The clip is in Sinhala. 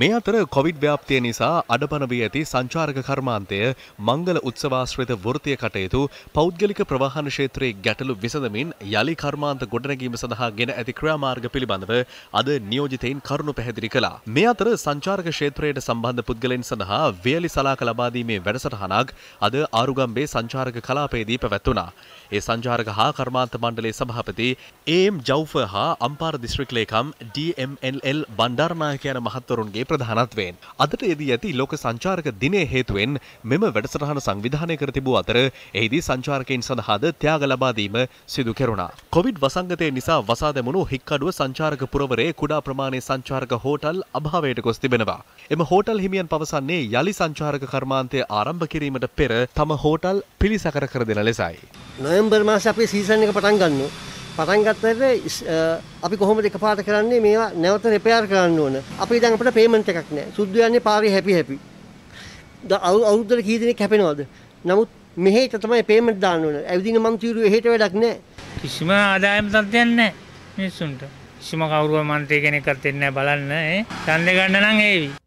මේ අතර කොවිඩ් ව්‍යාප්තිය නිසා අඩපන වී ඇති සංචාරක කර්මාන්තය මංගල උත්සවාශ්‍රිත වෘතිය කටයුතු පෞද්ගලික ප්‍රවාහන ක්ෂේත්‍රයේ ගැටලු විසඳමින් යළි කර්මාන්ත ගොඩනැගීම සඳහා ගෙන ඇති ක්‍රියාමාර්ග පිළිබඳව අද නියෝජිතයින් කරුණු පැහැදිලි කළා. මේ අතර සංචාරක ක්ෂේත්‍රයට සම්බන්ධ පුද්ගලයන් සඳහා වියලි සලාක ලබා දීමේ වැඩසටහනක් අද ආරුගම්බේ සංචාරක කලාපයේදී පැවැත්වුණා. ඒ සංචාරක හා කර්මාන්ත මණ්ඩලයේ සභාපති ඒම් ජෞෆර් හා අම්පාර දිස්ත්‍රික් ලේකම් ඩීඑම්එල්එල් බණ්ඩාරනායක යන මහත්වරුන්ගේ සභාවේ ප්‍රධානත්වයෙන්. අදට එදී ඇති ලෝක සංචාරක දිනය හේතුවෙන් මෙම වැඩසටහන සංවිධානය කර තිබූ අතර එහිදී සංචාරකයින් සඳහාද ත්‍යාග ලබාදීම සිදු කෙරුණා. කොවිඩ් වසංගතය නිසා වසා දැමුණු හික්කඩුව සංචාරක පුරවරේ කුඩා ප්‍රමාණයේ සංචාරක හෝටල් අභාවයට ගොස් තිබෙනවා. එම හෝටල් හිමියන් පවසන්නේ යළි සංචාරක කර්මාන්තය ආරම්භ කිරීමට පෙර තම හෝටල් පිළිසකර කර දෙන ලෙසයි. නොයම්බර් මාස අපේ සීසන් එක පටන් ගන්නවා. පටන් ගත්තට අපි කොහොමද එකපාරට කරන්නේ මේවා නැවත රිපෙයාර් කරන්න ඕන. අපි දැන් අපිට පේමන්ට් එකක් නැහැ. සුද්ධ යන්නේ පාරේ හැපි හැපි. අවුරුද්දට කී දෙනෙක් හැපෙනවද? නමුත් මෙහෙට තමයි පේමන්ට් දාන්න ඕන. ඇවිදින මම తీරුවේ එහෙට වැඩක් නැහැ. කිසිම ආදායම් තත්ත්වයක් නැහැ මිනිස්සුන්ට. කිසිම කවුරුව මන්ත්‍රී කෙනෙක්වත් දෙන්නේ නැහැ බලන්න. ඡන්දේ ගන්න නම් ඒවි.